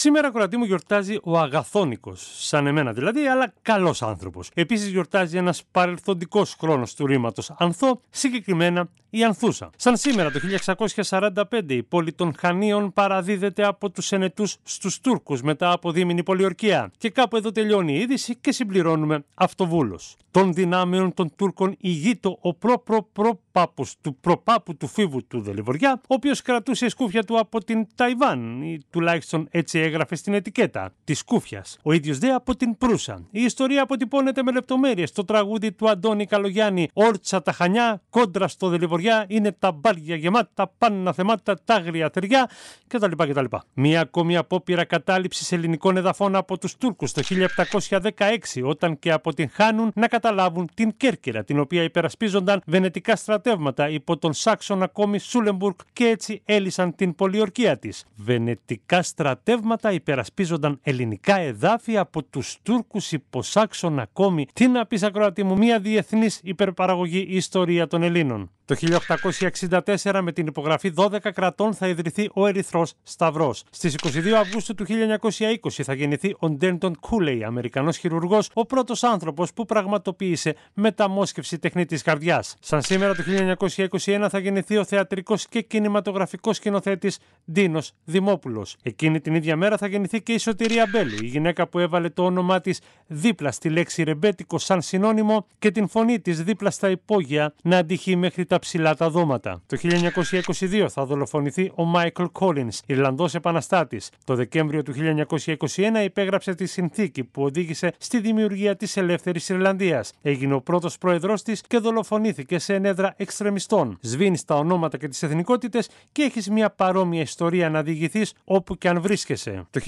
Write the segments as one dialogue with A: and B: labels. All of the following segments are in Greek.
A: Σήμερα, κρατή μου, γιορτάζει ο Αγαθόνικος, σαν εμένα δηλαδή, αλλά καλός άνθρωπος. Επίσης, γιορτάζει ένας παρελθοντικός χρόνος του ρήματος Ανθό, συγκεκριμένα η Ανθούσα. Σαν σήμερα το 1645 η πόλη των Χανίων παραδίδεται από τους Ενετούς στους Τούρκους μετά από δίμηνη πολιορκία. Και κάπου εδώ τελειώνει η είδηση και συμπληρώνουμε αυτοβούλος. Των δυνάμεων των Τούρκων ηγείτο ο προ προ του προπάπου του φίβου του Δελιβοριά, ο οποίος κρατούσε η σκούφια του από την Ταϊβάν ή τουλάχιστον έτσι έγραφε στην ετικέτα της σκούφιας. Ο ίδιος δε από την Προύσα. Η ιστορία ίδιο δε απο την προυσα η ιστορια αποτυπωνεται με λεπτομέρειες στο τραγούδι του Αντώνη Καλογιάννη «Όρτσα τα Χανιά κόντρα στο Δελιβοριά χωριά είναι τα μπάλια γεμάτα, πάνω θεμάτα, τα αγριαθεριά κτλ. κτλ. Μία ακόμη απόπειρα κατάληψης ελληνικών εδαφών από τους Τούρκους το 1716, όταν και αποτυγχάνουν να καταλάβουν την Κέρκυρα, την οποία υπερασπίζονταν βενετικά στρατεύματα υπό τον Σάξον ακόμη Σούλεμπουργκ και έτσι έλυσαν την πολιορκία της. Βενετικά στρατεύματα υπερασπίζονταν ελληνικά εδάφη από τους Τούρκους υπό Σάξον ακόμη. Τι να πεις, Ακροατή μου, μία διεθνής υπερπαραγωγή ιστορία των Ελλήνων. Το 1864 με την υπογραφή 12 κρατών θα ιδρυθεί ο ερυθρός Σταυρός. Στις 22 Αυγούστου του 1920 θα γεννηθεί ο Ντέντον Κούλεϊ, Αμερικανός χειρουργός, ο πρώτος άνθρωπος που πραγματοποίησε μεταμόσχευση τεχνή καρδιά. καρδιάς. Σαν σήμερα το 1921 θα γεννηθεί ο θεατρικός και κινηματογραφικός σκηνοθέτης Ντίνος Δημόπουλος. Εκείνη την ίδια μέρα θα γεννηθεί και η Σωτηρία Μπέλου, η γυναίκα που έβαλε το όνομά της δίπλα στη λέξη ρεμπέτικο σαν συνώνυμο και την φωνή της δίπλα στα υπόγεια να αντυχεί μέχρι τα ψηλά ψηλά Το 1922 θα δολοφονηθεί ο Μάικλ Κόλλιν, Ιρλανδός επαναστάτης. Το Δεκέμβριο του 1921 υπέγραψε τη συνθήκη που οδήγησε στη δημιουργία της Ελεύθερης Ιρλανδίας. Έγινε ο πρώτος πρόεδρός της και δολοφονήθηκε σε ενέδρα εξτρεμιστών. Σβήνει τα ονόματα και τις εθνικότητες και έχεις μια παρόμοια ιστορία να διηγηθείς όπου και αν βρίσκεσαι. Το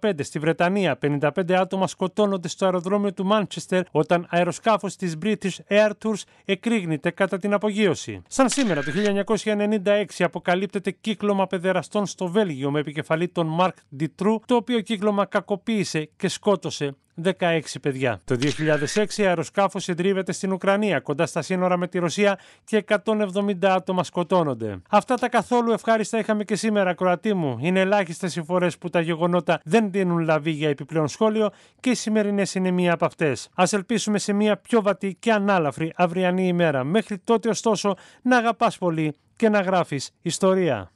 A: 1985 στη Βρετανία, 55 άτομα σκοτώνονται στο αεροδρόμιο του Μάντσεστερ όταν αεροσκάφος της British Air Tours εκρήγνεται κατά την απογείωση. Σαν σήμερα το 1996 αποκαλύπτεται κύκλωμα παιδεραστών στο Βέλγιο με επικεφαλή τον Μαρκ Ντιτρού, το οποίο κύκλωμα κακοποίησε και σκότωσε 16 παιδιά. Το 2006 αεροσκάφο συντρίβεται στην Ουκρανία, κοντά στα σύνορα με τη Ρωσία και 170 άτομα σκοτώνονται. Αυτά τα καθόλου ευχάριστα είχαμε και σήμερα, Κροατή μου. Είναι ελάχιστες οι φορές που τα γεγονότα δεν δίνουν λαβή για επιπλέον σχόλιο και οι σημερινές είναι μία από αυτές. Ας ελπίσουμε σε μία πιο βατή και ανάλαφρη αυριανή ημέρα. Μέχρι τότε, ωστόσο, να αγαπάς πολύ και να γράφεις ιστορία.